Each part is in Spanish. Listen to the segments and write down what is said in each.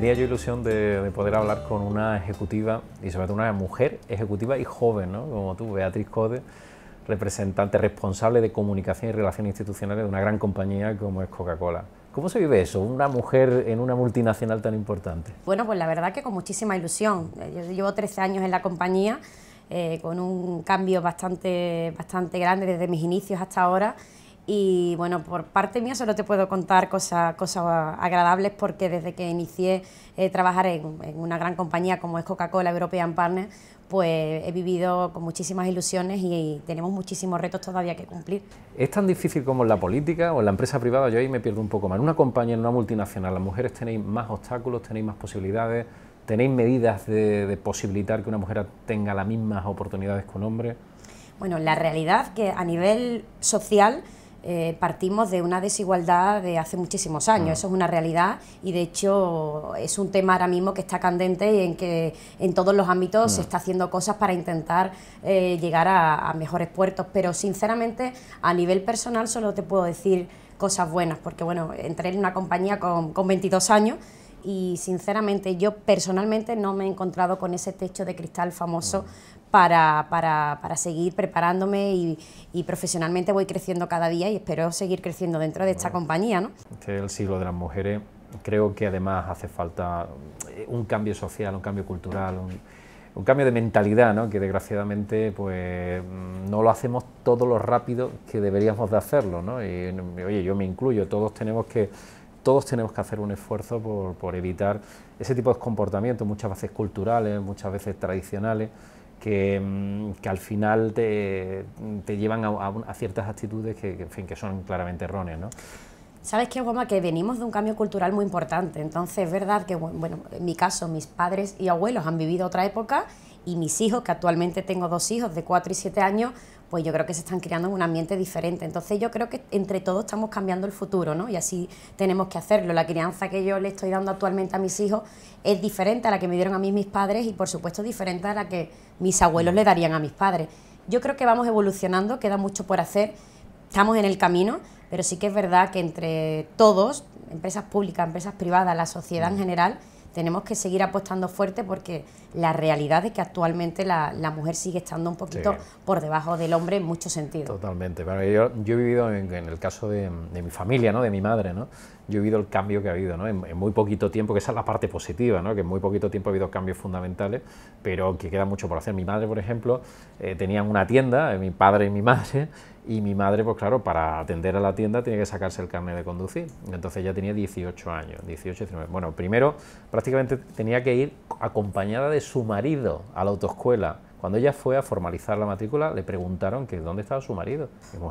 tenía yo ilusión de, poder hablar con una ejecutiva y sobre todo una mujer ejecutiva y joven, ¿no? como tú, Beatriz Code, representante responsable de comunicación y relaciones institucionales de una gran compañía como es Coca-Cola. ¿Cómo se vive eso, una mujer en una multinacional tan importante? Bueno, pues la verdad que con muchísima ilusión. Yo llevo 13 años en la compañía, eh, con un cambio bastante, bastante grande desde mis inicios hasta ahora y bueno, por parte mía solo te puedo contar cosas, cosas agradables porque desde que inicié eh, trabajar en, una gran compañía como es Coca-Cola European Partner, pues he vivido con muchísimas ilusiones y, tenemos muchísimos retos todavía que cumplir. ¿Es tan difícil como en la política o en la empresa privada? Yo ahí me pierdo un poco más. En una compañía, en una multinacional, las mujeres tenéis más obstáculos, tenéis más posibilidades, tenéis medidas de, de posibilitar que una mujer tenga las mismas oportunidades que un hombre. Bueno, la realidad que a nivel social eh, partimos de una desigualdad de hace muchísimos años, mm. eso es una realidad y de hecho es un tema ahora mismo que está candente y en que en todos los ámbitos mm. se está haciendo cosas para intentar eh, llegar a, mejores puertos, pero sinceramente a nivel personal solo te puedo decir cosas buenas, porque bueno, entré en una compañía con, con, 22 años y sinceramente yo personalmente no me he encontrado con ese techo de cristal famoso mm para, seguir preparándome y, profesionalmente voy creciendo cada día y espero seguir creciendo dentro de esta compañía. ¿no? Este el siglo de las mujeres. Creo que además hace falta eh, un cambio social, un cambio cultural, un, cambio de mentalidad, ¿no? que desgraciadamente pues, no lo hacemos todo lo rápido que deberíamos de hacerlo. ¿no? Y, oye, yo me incluyo, todos tenemos que todos tenemos que hacer un esfuerzo por, por, evitar ese tipo de comportamientos, muchas veces culturales, muchas veces tradicionales, que, mm, que al final te, te llevan a, ciertas actitudes que, fin, que son claramente erróneas. ¿no? Sabes qué, Goma, que venimos de un cambio cultural muy importante. Entonces, es verdad que, bueno, en mi caso, mis padres y abuelos han vivido otra época y mis hijos, que actualmente tengo dos hijos de 4 y 7 años, pues yo creo que se están creando en un ambiente diferente. Entonces yo creo que entre todos estamos cambiando el futuro, ¿no? Y así tenemos que hacerlo. La crianza que yo le estoy dando actualmente a mis hijos es diferente a la que me dieron a mí mis padres y por supuesto diferente a la que mis abuelos le darían a mis padres. Yo creo que vamos evolucionando, queda mucho por hacer, estamos en el camino, pero sí que es verdad que entre todos, empresas públicas, empresas privadas, la sociedad en mm. general, tenemos que seguir apostando fuerte porque la realidad es que actualmente la, la mujer sigue estando un poquito por debajo del hombre en muchos sentidos. Totalmente. Bueno, yo, yo, he vivido, en, el caso de, de, mi familia, ¿no? de mi madre, ¿no? yo he vivido el cambio que ha habido ¿no? en, muy poquito tiempo, que esa es la parte positiva, ¿no? que en muy poquito tiempo ha habido cambios fundamentales, pero que queda mucho por hacer. Mi madre, por ejemplo, eh, tenía una tienda, eh, mi padre y mi madre, y mi madre, pues claro, para atender a la tienda tiene que sacarse el carnet de conducir. Entonces ella tenía 18 años, 18, Bueno, primero prácticamente tenía que ir acompañada de su marido a la autoescuela. Cuando ella fue a formalizar la matrícula, le preguntaron que dónde estaba su marido. Y mi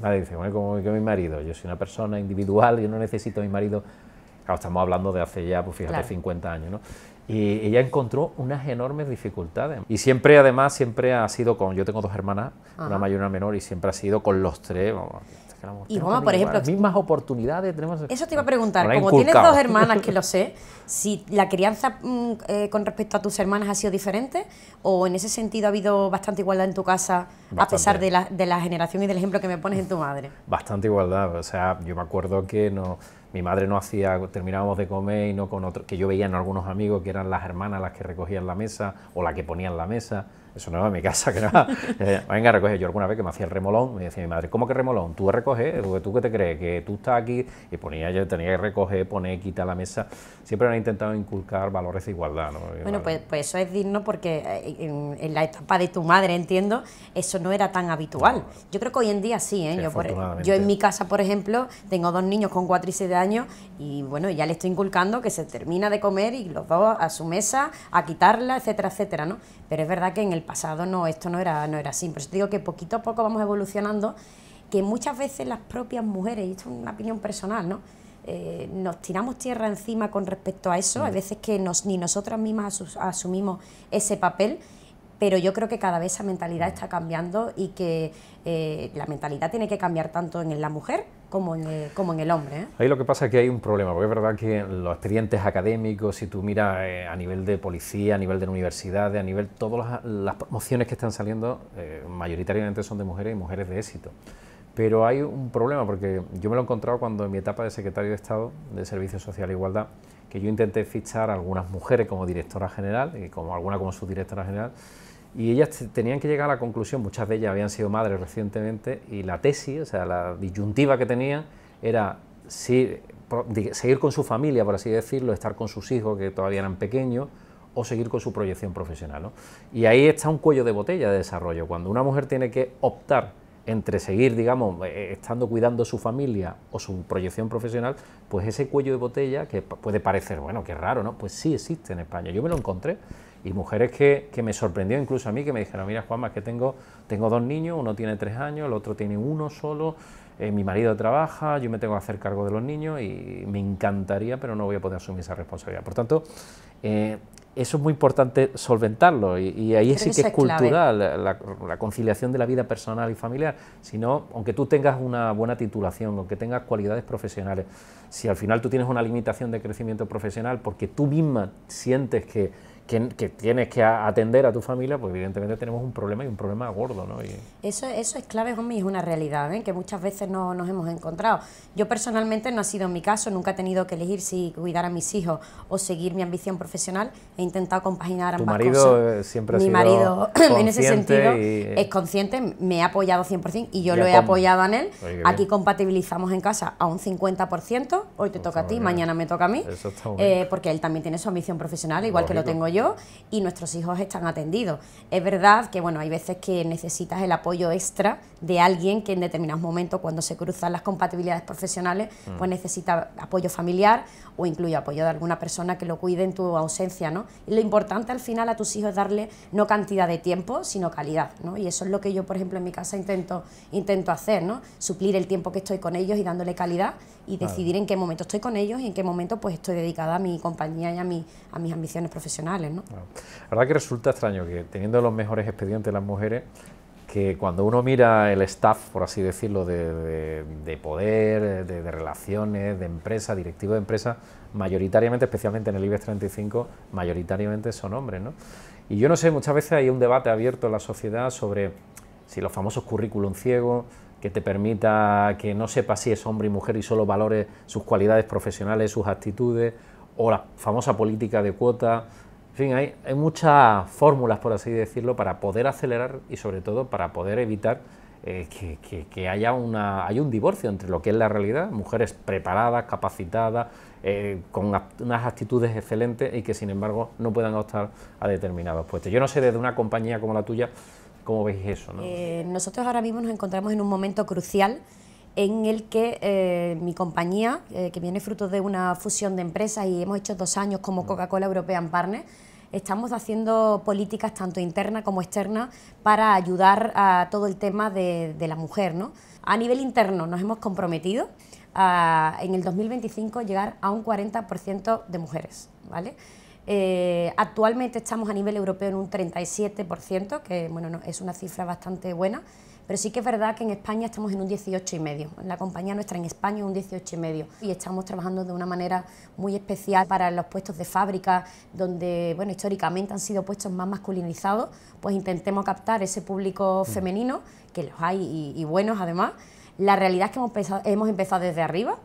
madre dice, bueno, ¿cómo que mi marido? Yo soy una persona individual, yo no necesito a mi marido. Claro, estamos hablando de hace ya, pues fíjate, 50 años, ¿no? Y ella encontró unas enormes dificultades. Y siempre, además, siempre ha sido con... Yo tengo dos hermanas, una mayor y una menor, y siempre ha sido con los tres. Vamos, y vamos, por ejemplo... Las mismas oportunidades tenemos... Eso te iba a preguntar, como tienes dos hermanas, que lo sé, si la crianza mm, eh, con respecto a tus hermanas ha sido diferente o en ese sentido ha habido bastante igualdad en tu casa a pesar de la, de la generación y del ejemplo que me pones en tu madre. Bastante igualdad, o sea, yo me acuerdo que no mi madre no hacía, terminábamos de comer y no con otro, que yo veía en algunos amigos que eran las hermanas las que recogían la mesa o la que ponían la mesa. Eso no es mi casa, que no eh, venga, recoge. Yo alguna vez que me hacía el remolón, me decía mi madre, ¿cómo que remolón? Tú recoges, ¿tú que te crees? Que tú estás aquí. Y ponía, yo tenía que recoger, poner, quitar la mesa. Siempre han intentado inculcar valores de igualdad. Bueno, pues, pues, eso es digno porque eh, en, la etapa de tu madre, entiendo, eso no era tan habitual. Yo creo que hoy en día sí, ¿eh? yo, en mi casa, por ejemplo, tengo dos niños con 4 y 7 años y bueno, ya le estoy inculcando que se termina de comer y los dos a su mesa, a quitarla, etcétera, etcétera, ¿no? Pero es verdad que en el pasado no, esto no era, no era así. Por eso digo que poquito a poco vamos evolucionando, que muchas veces las propias mujeres, y esto es una opinión personal, ¿no? Eh, nos tiramos tierra encima con respecto a eso, hay mm. veces que nos, ni nosotras mismas asumimos ese papel, pero yo creo que cada vez esa mentalidad mm. está cambiando y que eh, la mentalidad tiene que cambiar tanto en la mujer como en el, hombre. ¿eh? Ahí lo que pasa es que hay un problema, porque es verdad que los expedientes académicos, si tú miras eh, a nivel de policía, a nivel de universidades, a nivel de todas las, promociones que están saliendo, eh, mayoritariamente son de mujeres y mujeres de éxito. Pero hay un problema, porque yo me lo he encontrado cuando en mi etapa de secretario de Estado de Servicios Social e Igualdad, que yo intenté fichar a algunas mujeres como directora general y como alguna como subdirectora general, y ellas tenían que llegar a la conclusión, muchas de ellas habían sido madres recientemente, y la tesis, o sea, la disyuntiva que tenían era si, seguir con su familia, por así decirlo, estar con sus hijos que todavía eran pequeños, o seguir con su proyección profesional. Y ahí está un cuello de botella de desarrollo. Cuando una mujer tiene que optar entre seguir, digamos, eh, estando cuidando su familia o su proyección profesional, pues ese cuello de botella que puede parecer, bueno, qué raro, ¿no? Pues sí existe en España. Yo me lo encontré y mujeres que, me sorprendió incluso a mí, que me dijeron, mira Juanma, que tengo, tengo dos niños, uno tiene tres años, el otro tiene uno solo, eh, mi marido trabaja, yo me tengo que hacer cargo de los niños y me encantaría, pero no voy a poder asumir esa responsabilidad. Por tanto, eh, eso es muy importante solventarlo y, ahí sí que es, cultural la, conciliación de la vida personal y familiar. Si no, aunque tú tengas una buena titulación, aunque tengas cualidades profesionales, si al final tú tienes una limitación de crecimiento profesional porque tú misma sientes que que, tienes que atender a tu familia, pues evidentemente tenemos un problema y un problema gordo, ¿no? Y... Eso, eso es clave, es una realidad, ¿eh? que muchas veces no nos hemos encontrado. Yo personalmente no ha sido mi caso, nunca he tenido que elegir si cuidar a mis hijos o seguir mi ambición profesional, he intentado compaginar ambas Mi marido cosas. Eh, siempre ha mi marido, en ese sentido, eh, es consciente, me ha apoyado 100% y yo lo he apoyado en él. Aquí compatibilizamos en casa a un 50%, hoy te pues toca a ti, mañana me toca a mí, porque él también tiene su ambición profesional, igual que lo tengo yo y nuestros hijos están atendidos. Es verdad que bueno, hay veces que necesitas el apoyo extra de alguien que en determinados momentos, cuando se cruzan las compatibilidades profesionales, mm. pues necesita apoyo familiar o incluye apoyo de alguna persona que lo cuide en tu ausencia, ¿no? Y lo importante al final a tus hijos es darle no cantidad de tiempo, sino calidad, ¿no? Y eso es lo que yo, por ejemplo, en mi casa intento, intento hacer, ¿no? Suplir el tiempo que estoy con ellos y dándole calidad y decidir en qué momento estoy con ellos y en qué momento pues estoy dedicada a mi compañía y a mis ambiciones profesionales. Ah, la verdad que resulta extraño que teniendo los mejores expedientes las mujeres, que cuando uno mira el staff, por así decirlo, de, poder, de, relaciones, de empresa, directivo de empresa, mayoritariamente, especialmente en el IBEX 35, mayoritariamente son hombres, Y yo no sé, muchas veces hay un debate abierto en la sociedad sobre si los famosos currículum ciegos, que te permita que no sepas si es hombre y mujer y solo valores sus cualidades profesionales, sus actitudes, o la famosa política de cuota, en fin, hay, muchas fórmulas, por así decirlo, para poder acelerar y sobre todo para poder evitar eh, que, haya una, hay un divorcio entre lo que es la realidad, mujeres preparadas, capacitadas, eh, con unas actitudes excelentes y que sin embargo no puedan optar a determinados puestos. Yo no sé desde una compañía como la tuya cómo veis eso. Eh, nosotros ahora mismo nos encontramos en un momento crucial en el que mi compañía, que viene fruto de una fusión de empresas y hemos hecho dos años como mm. Coca-Cola Europea European Partners, estamos haciendo políticas tanto interna como externa para ayudar a todo el tema de, la mujer. ¿no? A nivel interno nos hemos comprometido a en el 2025 llegar a un 40% de mujeres. ¿vale? Eh, actualmente estamos a nivel europeo en un 37%, que bueno, no, es una cifra bastante buena. Pero sí que es verdad que en España estamos en un 18 y 18,5. La compañía nuestra en España es un 18 y estamos trabajando de una manera muy especial para los puestos de fábrica, donde bueno, históricamente han sido puestos más masculinizados, pues intentemos captar ese público mm. femenino, que los hay y, buenos además. La realidad es que hemos empezado desde arriba,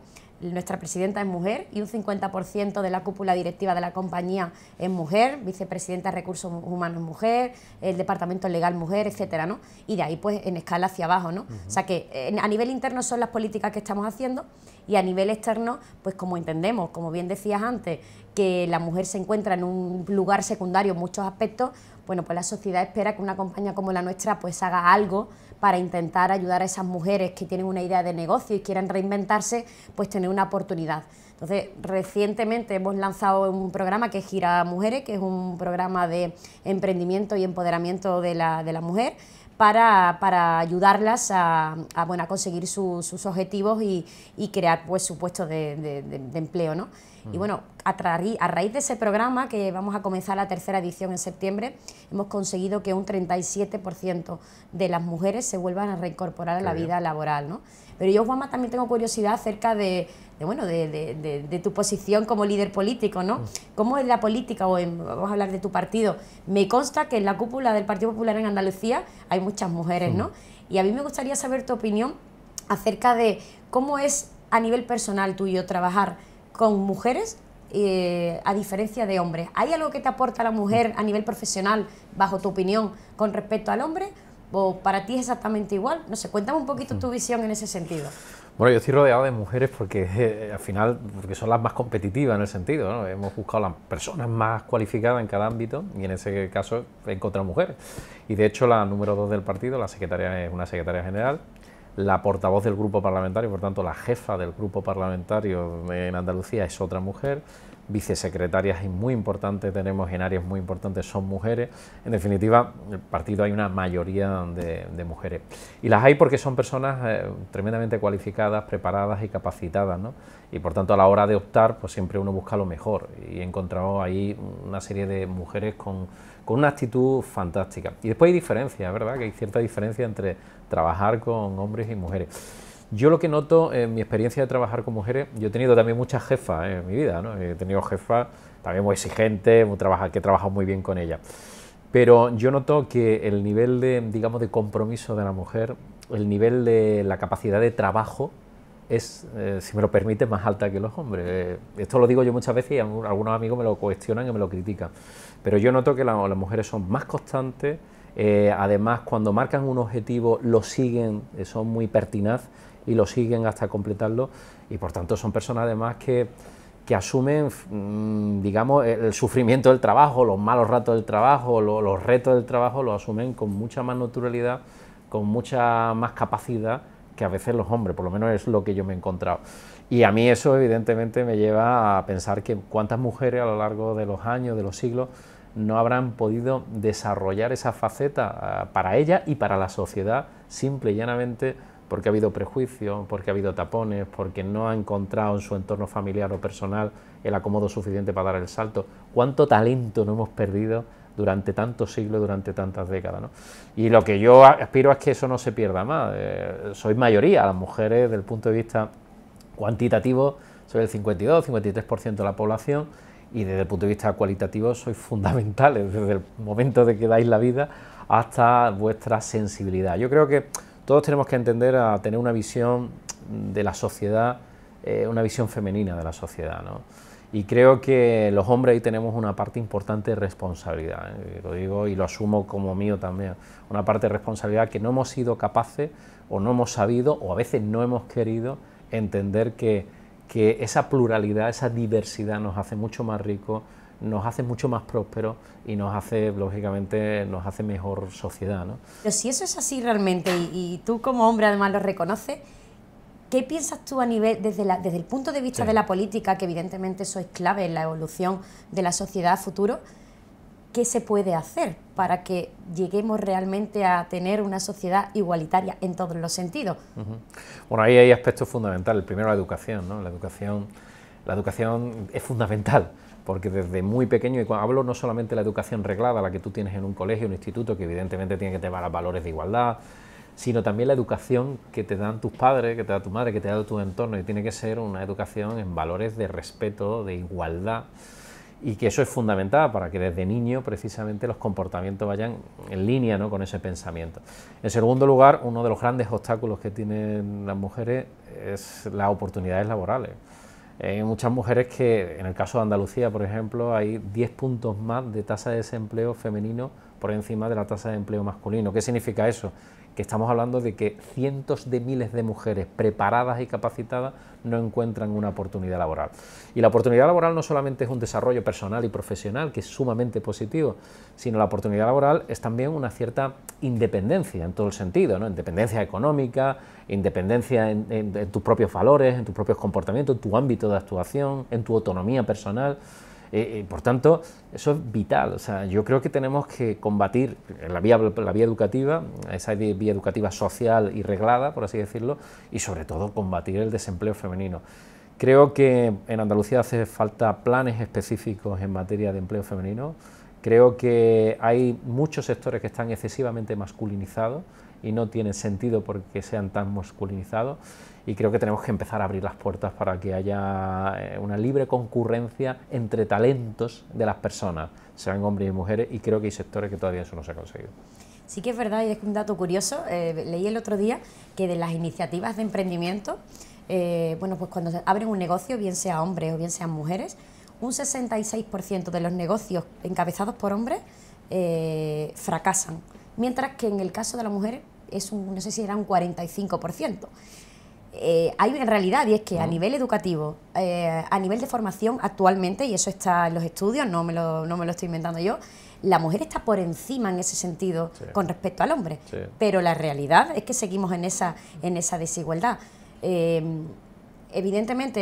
nuestra presidenta es mujer y un 50% de la cúpula directiva de la compañía es mujer, vicepresidenta de recursos humanos mujer, el departamento legal mujer, etcétera, ¿no? Y de ahí pues en escala hacia abajo, ¿no? O sea que a nivel interno son las políticas que estamos haciendo y a nivel externo, pues como entendemos, como bien decías antes, que la mujer se encuentra en un lugar secundario en muchos aspectos, bueno, pues la sociedad espera que una compañía como la nuestra pues haga algo para intentar ayudar a esas mujeres que tienen una idea de negocio y quieren reinventarse, pues tener una oportunidad. Entonces, recientemente hemos lanzado un programa que es Gira Mujeres, que es un programa de emprendimiento y empoderamiento de la, de la mujer para, ayudarlas a, bueno, a conseguir sus objetivos y, crear pues, su puesto de, empleo. ¿no? Y mm. bueno, a, raíz de ese programa, que vamos a comenzar la tercera edición en septiembre, hemos conseguido que un 37% de las mujeres se vuelvan a reincorporar a la vida laboral. Pero yo, Juanma, también tengo curiosidad acerca de de bueno, de, tu posición como líder político, ¿no? ¿Cómo es la política, o vamos a hablar de tu partido, me consta que en la cúpula del Partido Popular en Andalucía hay muchas mujeres, ¿no? Y a mí me gustaría saber tu opinión acerca de cómo es a nivel personal tuyo trabajar con mujeres eh, a diferencia de hombres. ¿Hay algo que te aporta la mujer a nivel profesional, bajo tu opinión, con respecto al hombre? ¿O para ti es exactamente igual? No sé, cuéntame un poquito tu visión en ese sentido. Bueno, yo estoy rodeado de mujeres porque eh, al final porque son las más competitivas en el sentido. Hemos buscado las personas más cualificadas en cada ámbito y en ese caso he encontrado mujeres. Y de hecho la número dos del partido, la secretaria es una secretaria general, la portavoz del grupo parlamentario, por tanto la jefa del grupo parlamentario en Andalucía es otra mujer vicesecretarias y muy importantes tenemos en áreas muy importantes, son mujeres. En definitiva, en el partido hay una mayoría de, mujeres. Y las hay porque son personas eh, tremendamente cualificadas, preparadas y capacitadas, Y por tanto, a la hora de optar, pues siempre uno busca lo mejor. Y he encontrado ahí una serie de mujeres con, con una actitud fantástica. Y después hay diferencias, ¿verdad? Que hay cierta diferencia entre trabajar con hombres y mujeres. Yo lo que noto en mi experiencia de trabajar con mujeres, yo he tenido también muchas jefas eh, en mi vida, he tenido jefas también muy exigentes, muy trabaja, que he trabajado muy bien con ellas. Pero yo noto que el nivel de, digamos, de compromiso de la mujer, el nivel de la capacidad de trabajo es, eh, si me lo permite, más alta que los hombres. Eh, esto lo digo yo muchas veces y algunos amigos me lo cuestionan y me lo critican. Pero yo noto que las mujeres son más constantes, además cuando marcan un objetivo lo siguen, son muy pertinaz y lo siguen hasta completarlo y por tanto son personas además que, que asumen, mm, digamos, el sufrimiento del trabajo, los malos ratos del trabajo, los, los retos del trabajo, lo asumen con mucha más naturalidad, con mucha más capacidad que a veces los hombres, por lo menos es lo que yo me he encontrado. Y a mí eso evidentemente me lleva a pensar que cuántas mujeres a lo largo de los años, de los siglos, no habrán podido desarrollar esa faceta ah, para ella y para la sociedad, simple y llanamente porque ha habido prejuicios, porque ha habido tapones, porque no ha encontrado en su entorno familiar o personal el acomodo suficiente para dar el salto. ¿Cuánto talento no hemos perdido durante tantos siglos, durante tantas décadas? Y lo que yo aspiro es que eso no se pierda más. Eh, soy mayoría, las mujeres, del punto de vista cuantitativo, soy el 52, 53% de la población y desde el punto de vista cualitativo soy fundamentales desde el momento de que dais la vida hasta vuestra sensibilidad. Yo creo que todos tenemos que entender a tener una visión de la sociedad, eh, una visión femenina de la sociedad. ¿no? Y creo que los hombres ahí tenemos una parte importante de responsabilidad, ¿eh? lo digo y lo asumo como mío también, una parte de responsabilidad que no hemos sido capaces o no hemos sabido o a veces no hemos querido entender que, que esa pluralidad, esa diversidad nos hace mucho más ricos nos hace mucho más prósperos y nos hace, lógicamente, nos hace mejor sociedad. Pero si eso es así realmente, y, tú como hombre además lo reconoces, ¿Qué piensas tú a nivel, desde, el punto de vista de la política, que evidentemente eso es clave en la evolución de la sociedad futuro? ¿Qué se puede hacer para que lleguemos realmente a tener una sociedad igualitaria en todos los sentidos? Bueno, ahí hay aspectos fundamentales. El primero, la educación. ¿no? La, educación la educación es fundamental porque desde muy pequeño, y cuando hablo no solamente de la educación reglada, la que tú tienes en un colegio, un instituto, que evidentemente tiene que tener a valores de igualdad, sino también la educación que te dan tus padres, que te da tu madre, que te da tu entorno, y tiene que ser una educación en valores de respeto, de igualdad, y que eso es fundamental para que desde niño precisamente los comportamientos vayan en línea ¿no? con ese pensamiento. En segundo lugar, uno de los grandes obstáculos que tienen las mujeres es las oportunidades laborales. Eh, hay muchas mujeres que, en el caso de Andalucía, por ejemplo, hay 10 puntos más de tasa de desempleo femenino por encima de la tasa de empleo masculino. ¿Qué significa eso? que estamos hablando de que cientos de miles de mujeres preparadas y capacitadas no encuentran una oportunidad laboral. Y la oportunidad laboral no solamente es un desarrollo personal y profesional, que es sumamente positivo, sino la oportunidad laboral es también una cierta independencia en todo el sentido, ¿no? independencia económica, independencia en, en tus propios valores, en tus propios comportamientos, en tu ámbito de actuación, en tu autonomía personal. Eh, eh, por tanto, eso es vital. O sea, yo creo que tenemos que combatir la vía, la vía educativa, esa vía educativa social y reglada, por así decirlo, y sobre todo combatir el desempleo femenino. Creo que en Andalucía hace falta planes específicos en materia de empleo femenino. Creo que hay muchos sectores que están excesivamente masculinizados y no tiene sentido porque sean tan masculinizados y creo que tenemos que empezar a abrir las puertas para que haya eh, una libre concurrencia entre talentos de las personas, sean hombres y mujeres, y creo que hay sectores que todavía eso no se ha conseguido. Sí que es verdad, y es un dato curioso, eh, leí el otro día que de las iniciativas de emprendimiento, eh, bueno, pues cuando abren un negocio, bien sea hombres o bien sean mujeres, un 66% de los negocios encabezados por hombres eh, fracasan, mientras que en el caso de las mujeres es un, no sé si era un 45%. Eh, hay una realidad, y es que a nivel educativo, eh, a nivel de formación actualmente, y eso está en los estudios, no me lo, no me lo estoy inventando yo, la mujer está por encima en ese sentido con respecto al hombre. Pero la realidad es que seguimos en esa, en esa desigualdad. Em, evidentemente,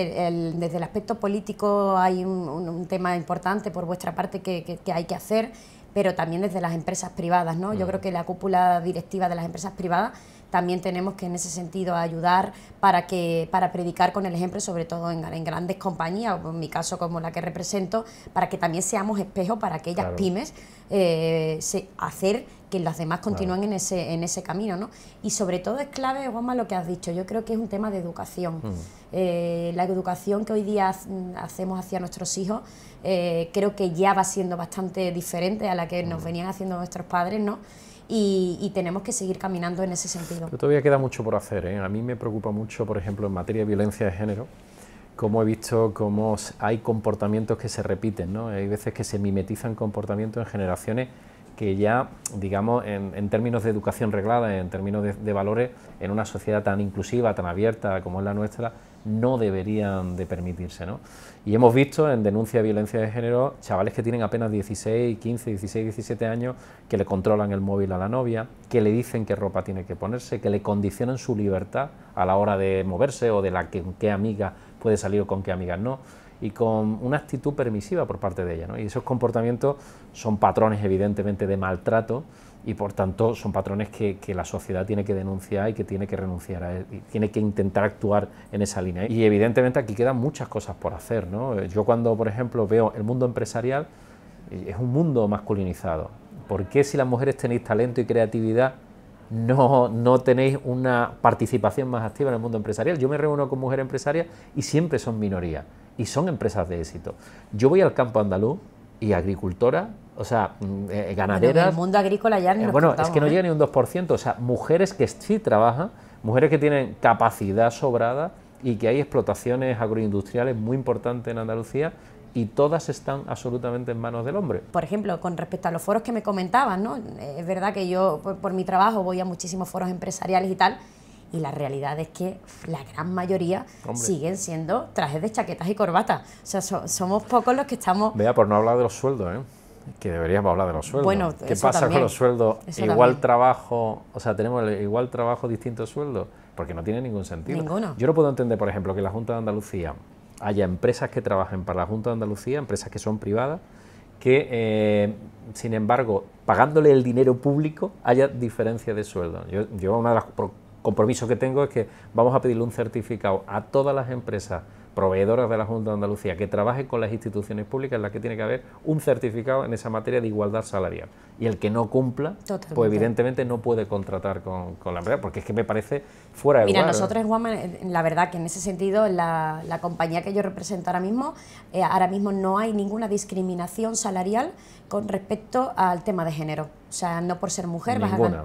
desde el aspecto político hay un, tema importante por vuestra parte que hay que hacer pero también desde las empresas privadas, ¿no? Yo mm. creo que la cúpula directiva de las empresas privadas también tenemos que en ese sentido ayudar para que para predicar con el ejemplo, sobre todo en, grandes compañías, en mi caso como la que represento, para que también seamos espejo para aquellas pymes, eh, se, hacer que las demás continúen en, ese, camino. ¿no? Y sobre todo es clave, Juanma, lo que has dicho. Yo creo que es un tema de educación. Mm. Eh, la educación que hoy día hacemos hacia nuestros hijos eh, creo que ya va siendo bastante diferente a la que nos mm. venían haciendo nuestros padres, ¿no? Y, tenemos que seguir caminando en ese sentido. todavía queda mucho por hacer. ¿eh? A mí me preocupa mucho, por ejemplo, en materia de violencia de género, como he visto cómo hay comportamientos que se repiten, ¿no? Hay veces que se mimetizan comportamientos en generaciones que ya, digamos, en, términos de educación reglada, en términos de, valores, en una sociedad tan inclusiva, tan abierta como es la nuestra, no deberían de permitirse. ¿no? Y hemos visto en denuncia de violencia de género chavales que tienen apenas 16, 15, 16, 17 años, que le controlan el móvil a la novia, que le dicen qué ropa tiene que ponerse, que le condicionan su libertad a la hora de moverse o de la que, qué amiga puede salir o con qué amiga no y con una actitud permisiva por parte de ella. Y esos comportamientos son patrones evidentemente de maltrato y por tanto son patrones que, la sociedad tiene que denunciar y que tiene que renunciar a él, tiene que intentar actuar en esa línea. Y evidentemente aquí quedan muchas cosas por hacer. ¿no? Yo cuando, por ejemplo, veo el mundo empresarial, eh, es un mundo masculinizado. ¿Por qué si las mujeres tenéis talento y creatividad no, no tenéis una participación más activa en el mundo empresarial? Yo me reúno con mujeres empresarias y siempre son minoría y son empresas de éxito. Yo voy al campo andaluz y agricultora, o sea, ganadera... Mm, eh, ganaderas. en el mundo agrícola ya eh, no eh, Bueno, es que no llega ni un 2%, o sea, mujeres que sí trabajan, mujeres que tienen capacidad sobrada y que hay explotaciones agroindustriales muy importantes en Andalucía y todas están absolutamente en manos del hombre. Por ejemplo, con respecto a los foros que me comentabas, ¿no? Eh, es verdad que yo por mi trabajo voy a muchísimos foros empresariales y tal, y la realidad es que la gran mayoría siguen siendo trajes de chaquetas y corbatas. O sea, somos pocos los que estamos... Vea, por no hablar de los sueldos, ¿eh? que deberíamos hablar de los sueldos. Bueno, ¿Qué pasa con los sueldos? igual trabajo, o sea, tenemos igual trabajo, distintos sueldos, porque no tiene ningún sentido. Yo no puedo entender, por ejemplo, que la Junta de Andalucía haya empresas que trabajen para la Junta de Andalucía, empresas que son privadas, que, eh, sin embargo, pagándole el dinero público haya diferencia de sueldo. Yo, yo una de las compromiso que tengo es que vamos a pedirle un certificado a todas las empresas proveedoras de la Junta de Andalucía que trabajen con las instituciones públicas en las que tiene que haber un certificado en esa materia de igualdad salarial y el que no cumpla, pues evidentemente no puede contratar con, la empresa, porque es que me parece fuera de Mira, Mira, ¿eh? nosotros, Juan, la verdad que en ese sentido, la, la compañía que yo represento ahora mismo, eh, ahora mismo no hay ninguna discriminación salarial con respecto al tema de género. O sea, no por ser mujer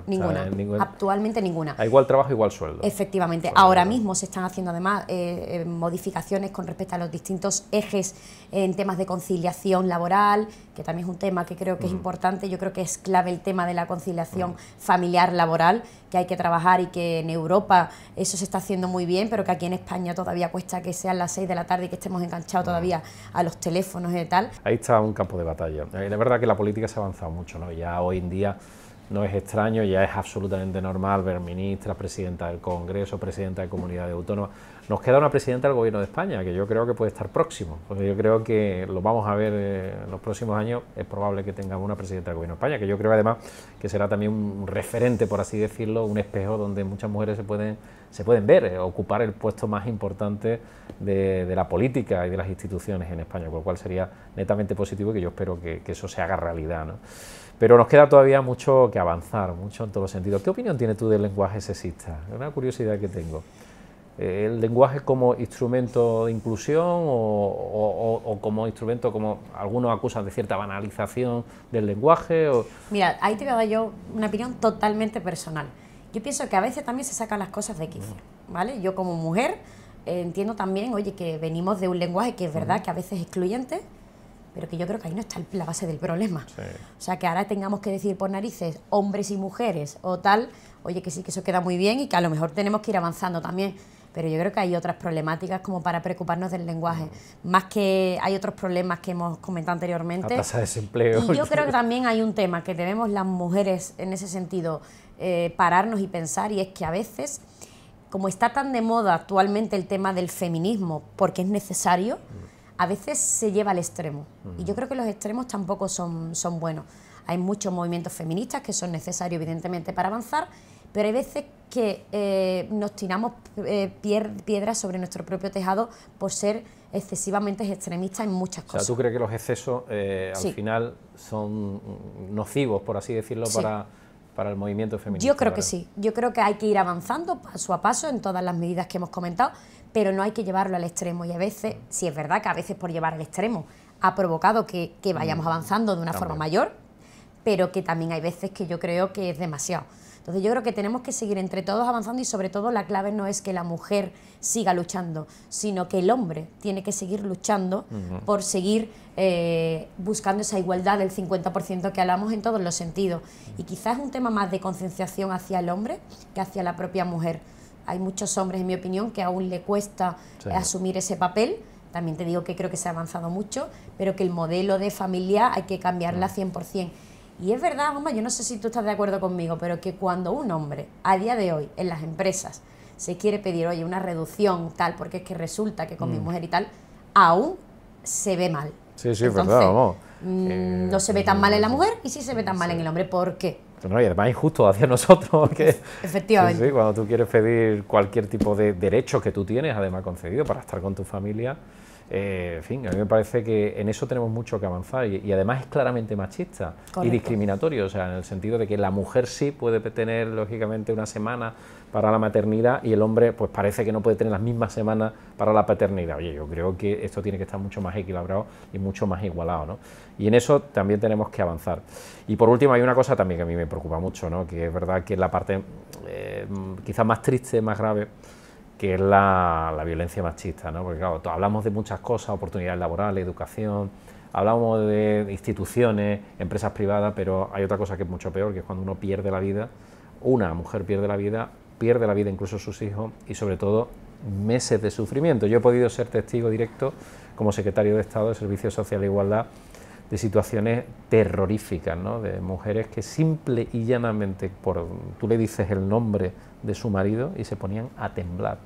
ninguna, ninguna. actualmente ninguna. A igual trabajo, igual sueldo. Efectivamente. Pues ahora mismo se están haciendo además eh, modificaciones con respecto a los distintos ejes en temas de conciliación laboral, que también es un tema que creo que es mm. importante. Yo creo que es clave el tema de la conciliación mm. familiar-laboral, que hay que trabajar y que en Europa eso se está haciendo muy bien, pero que aquí en España todavía cuesta que sean las 6 de la tarde y que estemos enganchados mm. todavía a los teléfonos y tal. Ahí está un campo de batalla. Eh, la verdad que la política se ha avanzado mucho, ¿no? Ya hoy en día no es extraño, ya es absolutamente normal ver ministras, presidenta del Congreso, presidenta de comunidades autónomas nos queda una presidenta del Gobierno de España, que yo creo que puede estar próximo. yo creo que lo vamos a ver eh, en los próximos años. Es probable que tengamos una presidenta del Gobierno de España, que yo creo además que será también un referente, por así decirlo, un espejo donde muchas mujeres se pueden, se pueden ver, eh, ocupar el puesto más importante de, la política y de las instituciones en España, con lo cual sería netamente positivo y que yo espero que, eso se haga realidad. Pero nos queda todavía mucho que avanzar, mucho en todos los sentidos. ¿Qué opinión tienes tú del lenguaje sexista? Es una curiosidad que tengo el lenguaje como instrumento de inclusión o, como instrumento como algunos acusan de cierta banalización del lenguaje? O... Mira, ahí te voy a dar yo una opinión totalmente personal. Yo pienso que a veces también se sacan las cosas de quicio, mm. ¿vale? Yo como mujer eh, entiendo también, oye, que venimos de un lenguaje que es verdad que a veces es excluyente, pero que yo creo que ahí no está la base del problema. O sea, que ahora tengamos que decir por narices hombres y mujeres o tal, oye, que sí, que eso queda muy bien y que a lo mejor tenemos que ir avanzando también pero yo creo que hay otras problemáticas como para preocuparnos del lenguaje, mm. más que hay otros problemas que hemos comentado anteriormente. La tasa de desempleo. Y yo creo que también hay un tema que debemos las mujeres en ese sentido eh, pararnos y pensar y es que a veces, como está tan de moda actualmente el tema del feminismo, porque es necesario, mm. a veces se lleva al extremo. Y yo mm. creo que los extremos tampoco son, son buenos. Hay muchos movimientos feministas que son necesarios, evidentemente, para avanzar, pero hay veces que eh, nos tiramos eh, piedras sobre nuestro propio tejado por ser excesivamente extremistas en muchas cosas. O sea, ¿tú crees que los excesos eh, al final son nocivos, por así decirlo, para, el movimiento feminista? Yo creo que sí. Yo creo que hay que ir avanzando paso a paso en todas las medidas que hemos comentado, pero no hay que llevarlo al extremo. Y a veces, sí es verdad que a veces por llevar al extremo ha provocado que, vayamos mm, avanzando de una forma mayor, pero que también hay veces que yo creo que es demasiado. Entonces yo creo que tenemos que seguir entre todos avanzando y sobre todo la clave no es que la mujer siga luchando, sino que el hombre tiene que seguir luchando por seguir eh, buscando esa igualdad del 50% que hablamos en todos los sentidos. Y quizás es un tema más de concienciación hacia el hombre que hacia la propia mujer. Hay muchos hombres, en mi opinión, que aún le cuesta asumir ese papel. También te digo que creo que se ha avanzado mucho, pero que el modelo de familia hay que cambiarla 100%. Y es verdad, mamá, yo no sé si tú estás de acuerdo conmigo, pero que cuando un hombre, a día de hoy, en las empresas, se quiere pedir, oye, una reducción tal, porque es que resulta que con mi mm. mujer y tal, aún se ve mal. Sí, sí, es verdad, vamos. Mm, eh, no se ve tan mal en la eh, mujer y sí se ve tan mal en el hombre. ¿Por qué? No, y además es injusto hacia nosotros. que Efectivamente. cuando tú quieres pedir cualquier tipo de derecho que tú tienes, además concedido, para estar con tu familia, eh, en fin, a mí me parece que en eso tenemos mucho que avanzar y, además es claramente machista y discriminatorio, o sea, en el sentido de que la mujer sí puede tener lógicamente una semana para la maternidad y el hombre pues parece que no puede tener las mismas semanas para la paternidad. Oye, yo creo que esto tiene que estar mucho más equilibrado y mucho más igualado, ¿no? Y en eso también tenemos que avanzar. Y por último hay una cosa también que a mí me preocupa mucho, ¿no? Que es verdad que es la parte eh, quizás más triste, más grave, que es la, violencia machista, ¿no? Porque claro, hablamos de muchas cosas, oportunidades laborales, educación, hablamos de instituciones, empresas privadas, pero hay otra cosa que es mucho peor, que es cuando uno pierde la vida, una mujer pierde la vida, pierde la vida incluso sus hijos y sobre todo meses de sufrimiento. Yo he podido ser testigo directo como secretario de Estado de Servicios Sociales e Igualdad de situaciones terroríficas, de mujeres que simple y llanamente, por, tú le dices el nombre de su marido y se ponían a temblar.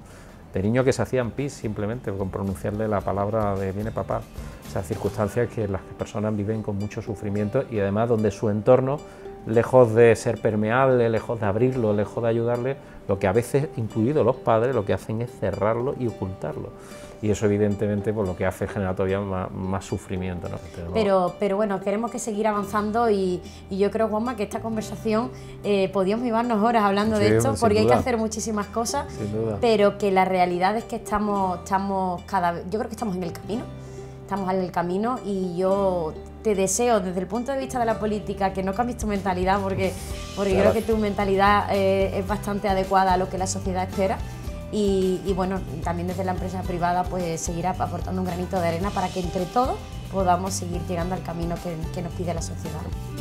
De niños que se hacían pis simplemente con pronunciarle la palabra de viene papá. O sea, circunstancias que las personas viven con mucho sufrimiento y además donde su entorno, lejos de ser permeable, lejos de abrirlo, lejos de ayudarle, lo que a veces, incluidos los padres, lo que hacen es cerrarlo y ocultarlo y eso evidentemente por pues, lo que hace genera todavía más, sufrimiento. Este, ¿no? Pero, pero bueno, queremos que seguir avanzando y, yo creo, Juanma, que esta conversación eh, podíamos llevarnos horas hablando de esto porque hay que hacer muchísimas cosas, pero que la realidad es que estamos, estamos cada vez, yo creo que estamos en el camino, estamos en el camino y yo te deseo desde el punto de vista de la política que no cambies tu mentalidad porque, porque creo que tu mentalidad eh, es bastante adecuada a lo que la sociedad espera y, bueno, también desde la empresa privada pues seguirá aportando un granito de arena para que entre todos podamos seguir llegando al camino que nos pide la sociedad.